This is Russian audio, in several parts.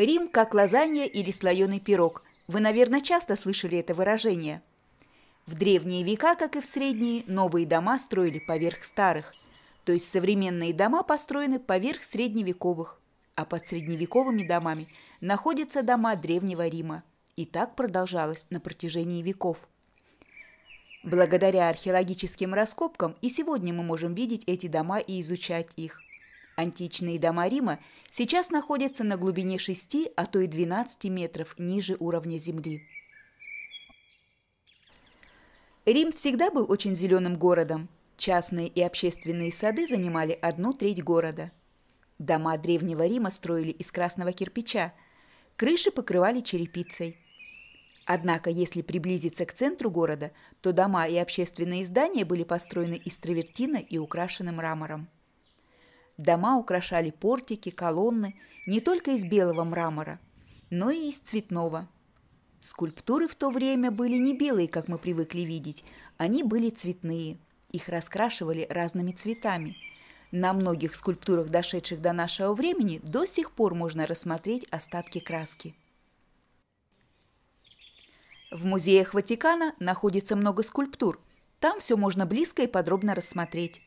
Рим как лазанья или слоеный пирог. Вы, наверное, часто слышали это выражение. В древние века, как и в средние, новые дома строили поверх старых. То есть современные дома построены поверх средневековых. А под средневековыми домами находятся дома Древнего Рима. И так продолжалось на протяжении веков. Благодаря археологическим раскопкам и сегодня мы можем видеть эти дома и изучать их – Античные дома Рима сейчас находятся на глубине 6, а то и 12 метров ниже уровня земли. Рим всегда был очень зеленым городом. Частные и общественные сады занимали одну треть города. Дома Древнего Рима строили из красного кирпича, крыши покрывали черепицей. Однако, если приблизиться к центру города, то дома и общественные здания были построены из травертина и украшены мрамором. Дома украшали портики, колонны не только из белого мрамора, но и из цветного. Скульптуры в то время были не белые, как мы привыкли видеть, они были цветные. Их раскрашивали разными цветами. На многих скульптурах, дошедших до нашего времени, до сих пор можно рассмотреть остатки краски. В музеях Ватикана находится много скульптур. Там все можно близко и подробно рассмотреть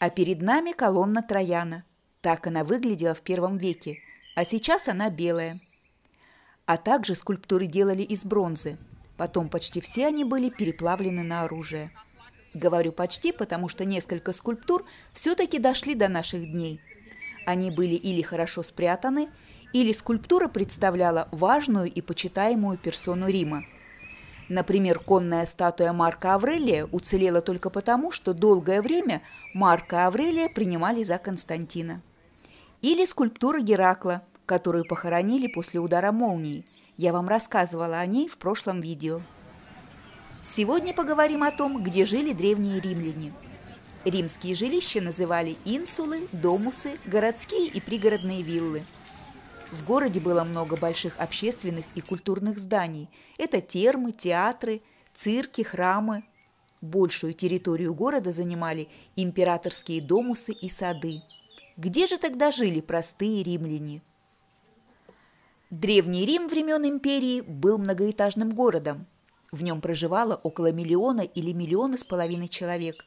а перед нами колонна Трояна. Так она выглядела в первом веке, а сейчас она белая. А также скульптуры делали из бронзы. Потом почти все они были переплавлены на оружие. Говорю почти, потому что несколько скульптур все-таки дошли до наших дней. Они были или хорошо спрятаны, или скульптура представляла важную и почитаемую персону Рима – Например, конная статуя Марка Аврелия уцелела только потому, что долгое время Марка Аврелия принимали за Константина. Или скульптура Геракла, которую похоронили после удара молнии. Я вам рассказывала о ней в прошлом видео. Сегодня поговорим о том, где жили древние римляне. Римские жилища называли инсулы, домусы, городские и пригородные виллы – в городе было много больших общественных и культурных зданий. Это термы, театры, цирки, храмы. Большую территорию города занимали императорские домусы и сады. Где же тогда жили простые римляне? Древний Рим времен империи был многоэтажным городом. В нем проживало около миллиона или миллиона с половиной человек.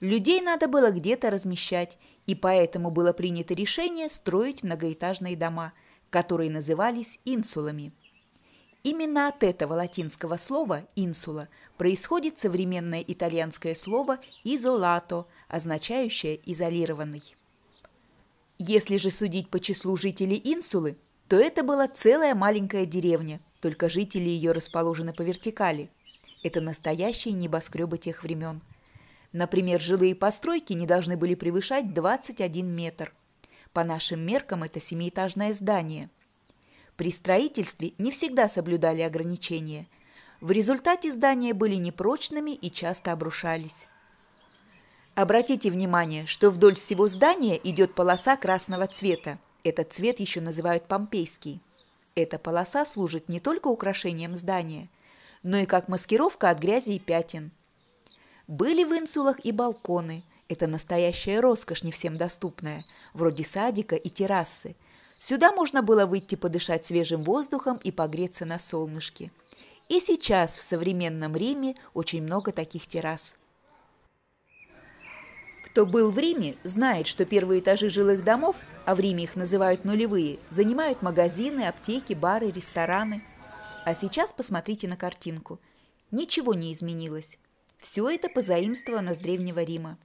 Людей надо было где-то размещать, и поэтому было принято решение строить многоэтажные дома – которые назывались инсулами. Именно от этого латинского слова «инсула» происходит современное итальянское слово «изолато», означающее «изолированный». Если же судить по числу жителей инсулы, то это была целая маленькая деревня, только жители ее расположены по вертикали. Это настоящие небоскребы тех времен. Например, жилые постройки не должны были превышать 21 метр – по нашим меркам это семиэтажное здание. При строительстве не всегда соблюдали ограничения. В результате здания были непрочными и часто обрушались. Обратите внимание, что вдоль всего здания идет полоса красного цвета. Этот цвет еще называют помпейский. Эта полоса служит не только украшением здания, но и как маскировка от грязи и пятен. Были в инсулах и балконы, это настоящая роскошь, не всем доступная, вроде садика и террасы. Сюда можно было выйти подышать свежим воздухом и погреться на солнышке. И сейчас в современном Риме очень много таких террас. Кто был в Риме, знает, что первые этажи жилых домов, а в Риме их называют нулевые, занимают магазины, аптеки, бары, рестораны. А сейчас посмотрите на картинку. Ничего не изменилось. Все это позаимствовано с Древнего Рима.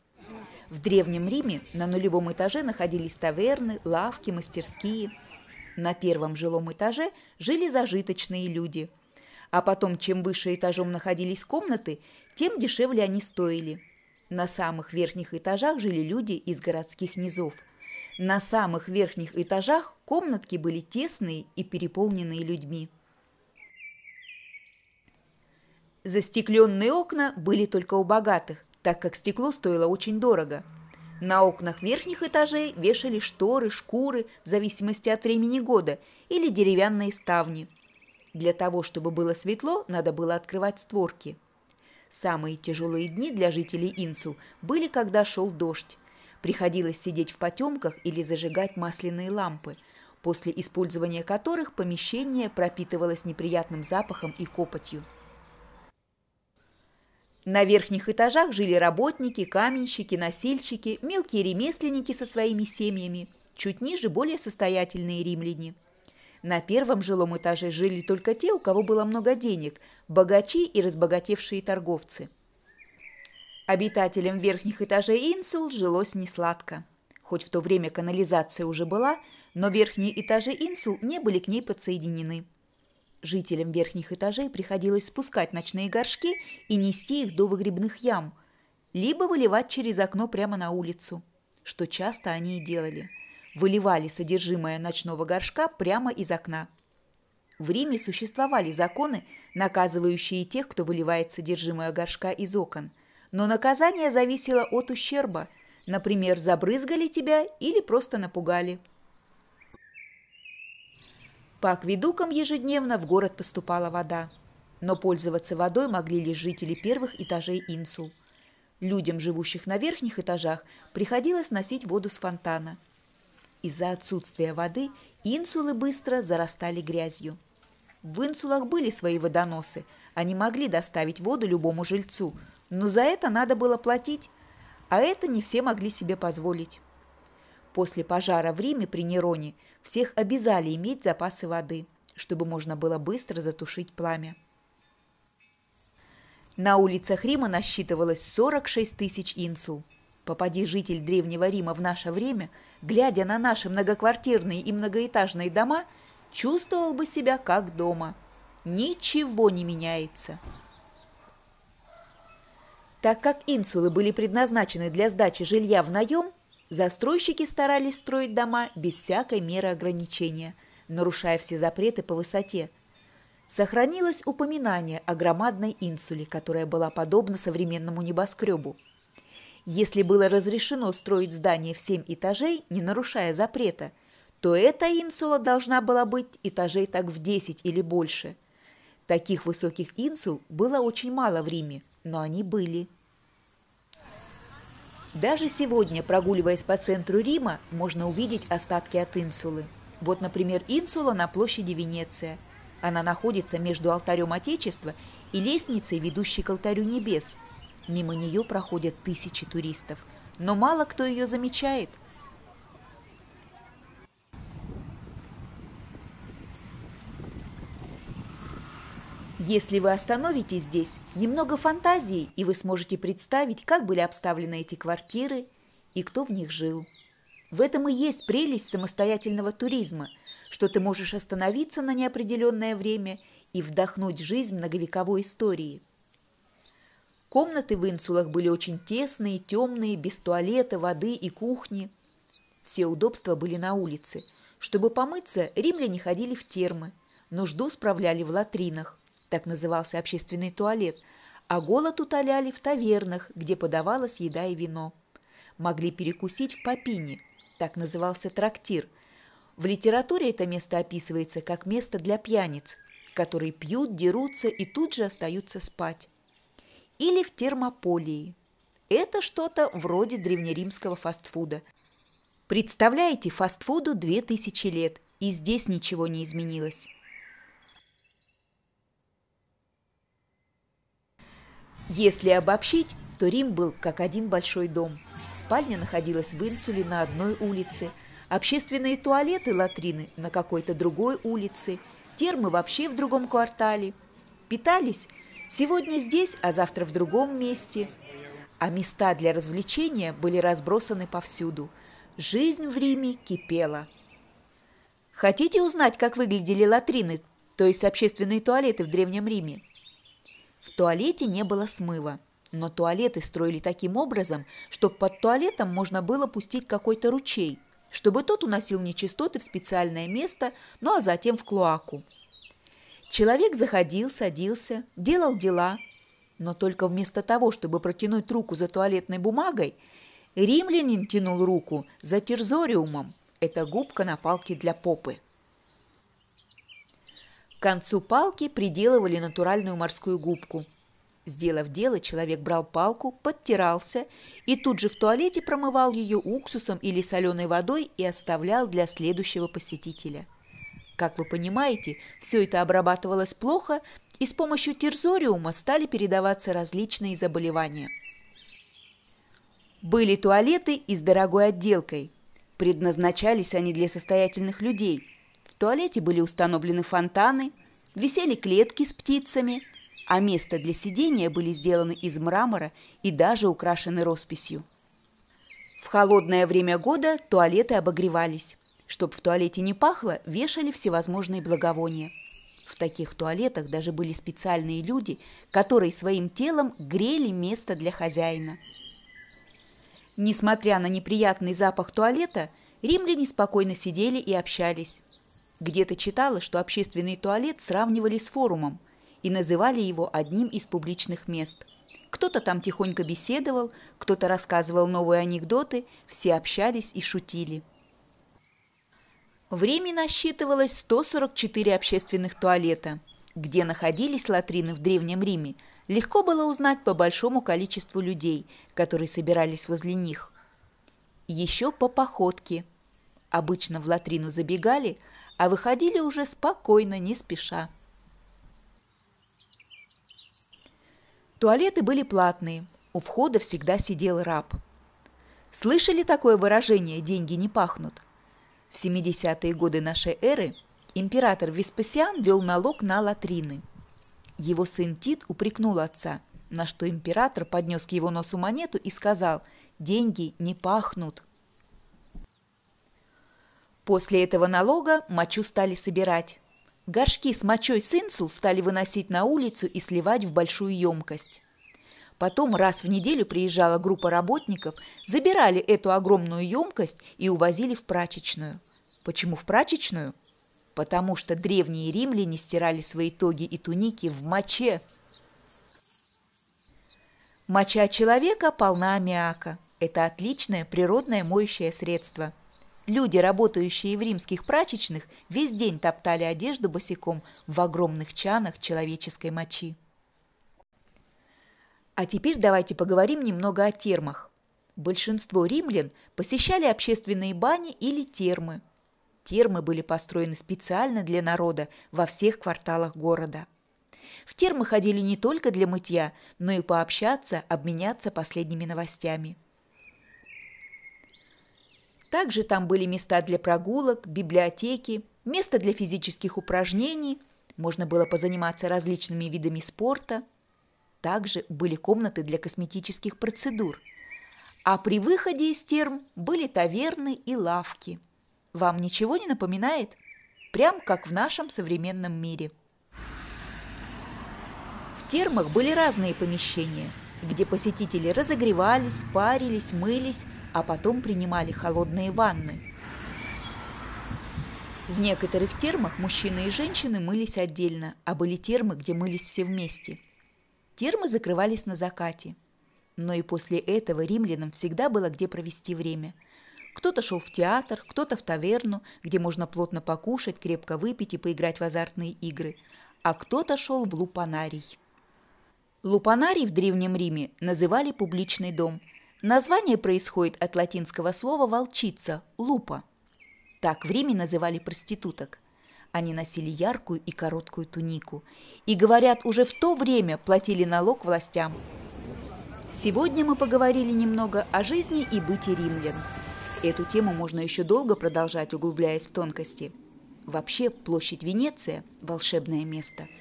В Древнем Риме на нулевом этаже находились таверны, лавки, мастерские. На первом жилом этаже жили зажиточные люди. А потом, чем выше этажом находились комнаты, тем дешевле они стоили. На самых верхних этажах жили люди из городских низов. На самых верхних этажах комнатки были тесные и переполненные людьми. Застекленные окна были только у богатых, так как стекло стоило очень дорого. На окнах верхних этажей вешали шторы, шкуры, в зависимости от времени года, или деревянные ставни. Для того, чтобы было светло, надо было открывать створки. Самые тяжелые дни для жителей Инсу были, когда шел дождь. Приходилось сидеть в потемках или зажигать масляные лампы, после использования которых помещение пропитывалось неприятным запахом и копотью – на верхних этажах жили работники, каменщики, носильщики, мелкие ремесленники со своими семьями, чуть ниже более состоятельные римляне. На первом жилом этаже жили только те, у кого было много денег, богачи и разбогатевшие торговцы. Обитателям верхних этажей инсул жилось несладко. Хоть в то время канализация уже была, но верхние этажи инсул не были к ней подсоединены – Жителям верхних этажей приходилось спускать ночные горшки и нести их до выгребных ям, либо выливать через окно прямо на улицу, что часто они и делали. Выливали содержимое ночного горшка прямо из окна. В Риме существовали законы, наказывающие тех, кто выливает содержимое горшка из окон. Но наказание зависело от ущерба. Например, забрызгали тебя или просто напугали – по акведукам ежедневно в город поступала вода. Но пользоваться водой могли лишь жители первых этажей инсу. Людям, живущих на верхних этажах, приходилось носить воду с фонтана. Из-за отсутствия воды инсулы быстро зарастали грязью. В инсулах были свои водоносы, они могли доставить воду любому жильцу, но за это надо было платить, а это не все могли себе позволить. После пожара в Риме при Нероне всех обязали иметь запасы воды, чтобы можно было быстро затушить пламя. На улицах Рима насчитывалось 46 тысяч инсул. Попади житель Древнего Рима в наше время, глядя на наши многоквартирные и многоэтажные дома, чувствовал бы себя как дома. Ничего не меняется. Так как инсулы были предназначены для сдачи жилья в наем, Застройщики старались строить дома без всякой меры ограничения, нарушая все запреты по высоте. Сохранилось упоминание о громадной инсуле, которая была подобна современному небоскребу. Если было разрешено строить здание в семь этажей, не нарушая запрета, то эта инсула должна была быть этажей так в 10 или больше. Таких высоких инсул было очень мало в Риме, но они были – даже сегодня, прогуливаясь по центру Рима, можно увидеть остатки от инсулы. Вот, например, инсула на площади Венеция. Она находится между алтарем Отечества и лестницей, ведущей к алтарю Небес. Мимо нее проходят тысячи туристов. Но мало кто ее замечает – Если вы остановитесь здесь, немного фантазии, и вы сможете представить, как были обставлены эти квартиры и кто в них жил. В этом и есть прелесть самостоятельного туризма, что ты можешь остановиться на неопределенное время и вдохнуть жизнь многовековой истории. Комнаты в инсулах были очень тесные, темные, без туалета, воды и кухни. Все удобства были на улице. Чтобы помыться, римляне ходили в термы, нужду справляли в латринах – так назывался общественный туалет, а голод утоляли в тавернах, где подавалась еда и вино. Могли перекусить в Попине, так назывался трактир. В литературе это место описывается как место для пьяниц, которые пьют, дерутся и тут же остаются спать. Или в термополии. Это что-то вроде древнеримского фастфуда. Представляете, фастфуду 2000 лет, и здесь ничего не изменилось. Если обобщить, то Рим был как один большой дом. Спальня находилась в Инсуле на одной улице, общественные туалеты, латрины на какой-то другой улице, термы вообще в другом квартале. Питались сегодня здесь, а завтра в другом месте. А места для развлечения были разбросаны повсюду. Жизнь в Риме кипела. Хотите узнать, как выглядели латрины, то есть общественные туалеты в Древнем Риме? В туалете не было смыва, но туалеты строили таким образом, чтобы под туалетом можно было пустить какой-то ручей, чтобы тот уносил нечистоты в специальное место, ну а затем в клоаку. Человек заходил, садился, делал дела, но только вместо того, чтобы протянуть руку за туалетной бумагой, римлянин тянул руку за терзориумом. Это губка на палке для попы. К концу палки приделывали натуральную морскую губку. Сделав дело, человек брал палку, подтирался и тут же в туалете промывал ее уксусом или соленой водой и оставлял для следующего посетителя. Как вы понимаете, все это обрабатывалось плохо, и с помощью терзориума стали передаваться различные заболевания. Были туалеты и с дорогой отделкой. Предназначались они для состоятельных людей – туалете были установлены фонтаны, висели клетки с птицами, а места для сидения были сделаны из мрамора и даже украшены росписью. В холодное время года туалеты обогревались. Чтобы в туалете не пахло, вешали всевозможные благовония. В таких туалетах даже были специальные люди, которые своим телом грели место для хозяина. Несмотря на неприятный запах туалета, римляне спокойно сидели и общались. Где-то читала, что общественный туалет сравнивали с форумом и называли его одним из публичных мест. Кто-то там тихонько беседовал, кто-то рассказывал новые анекдоты, все общались и шутили. Время насчитывалось 144 общественных туалета. Где находились латрины в Древнем Риме, легко было узнать по большому количеству людей, которые собирались возле них. Еще по походке. Обычно в латрину забегали – а выходили уже спокойно, не спеша. Туалеты были платные, у входа всегда сидел раб. Слышали такое выражение «деньги не пахнут»? В 70-е годы нашей эры император Веспасиан вел налог на латрины. Его сын Тит упрекнул отца, на что император поднес к его носу монету и сказал «деньги не пахнут». После этого налога мочу стали собирать. Горшки с мочой с инсул стали выносить на улицу и сливать в большую емкость. Потом раз в неделю приезжала группа работников, забирали эту огромную емкость и увозили в прачечную. Почему в прачечную? Потому что древние римляне стирали свои тоги и туники в моче. Моча человека полна аммиака. Это отличное природное моющее средство – Люди, работающие в римских прачечных, весь день топтали одежду босиком в огромных чанах человеческой мочи. А теперь давайте поговорим немного о термах. Большинство римлян посещали общественные бани или термы. Термы были построены специально для народа во всех кварталах города. В термы ходили не только для мытья, но и пообщаться, обменяться последними новостями – также там были места для прогулок, библиотеки, место для физических упражнений, можно было позаниматься различными видами спорта. Также были комнаты для косметических процедур. А при выходе из терм были таверны и лавки. Вам ничего не напоминает? Прям как в нашем современном мире. В термах были разные помещения – где посетители разогревались, парились, мылись, а потом принимали холодные ванны. В некоторых термах мужчины и женщины мылись отдельно, а были термы, где мылись все вместе. Термы закрывались на закате. Но и после этого римлянам всегда было где провести время. Кто-то шел в театр, кто-то в таверну, где можно плотно покушать, крепко выпить и поиграть в азартные игры, а кто-то шел в лупанарий. Лупанарий в Древнем Риме называли публичный дом. Название происходит от латинского слова «волчица» – «лупа». Так в Риме называли проституток. Они носили яркую и короткую тунику. И, говорят, уже в то время платили налог властям. Сегодня мы поговорили немного о жизни и быте римлян. Эту тему можно еще долго продолжать, углубляясь в тонкости. Вообще, площадь Венеция – волшебное место –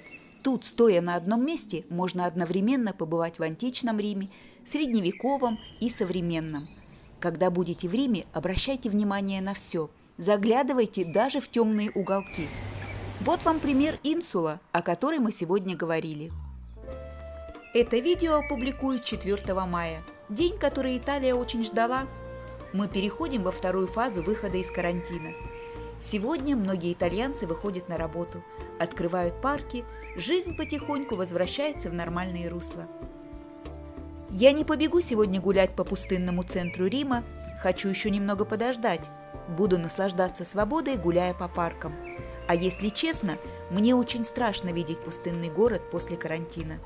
Тут, стоя на одном месте, можно одновременно побывать в античном Риме, средневековом и современном. Когда будете в Риме, обращайте внимание на все. Заглядывайте даже в темные уголки. Вот вам пример инсула, о которой мы сегодня говорили. Это видео опубликую 4 мая, день, который Италия очень ждала. Мы переходим во вторую фазу выхода из карантина – Сегодня многие итальянцы выходят на работу, открывают парки, жизнь потихоньку возвращается в нормальные русла. Я не побегу сегодня гулять по пустынному центру Рима, хочу еще немного подождать. Буду наслаждаться свободой, гуляя по паркам. А если честно, мне очень страшно видеть пустынный город после карантина.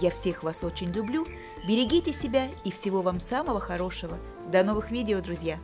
Я всех вас очень люблю, берегите себя и всего вам самого хорошего. До новых видео, друзья!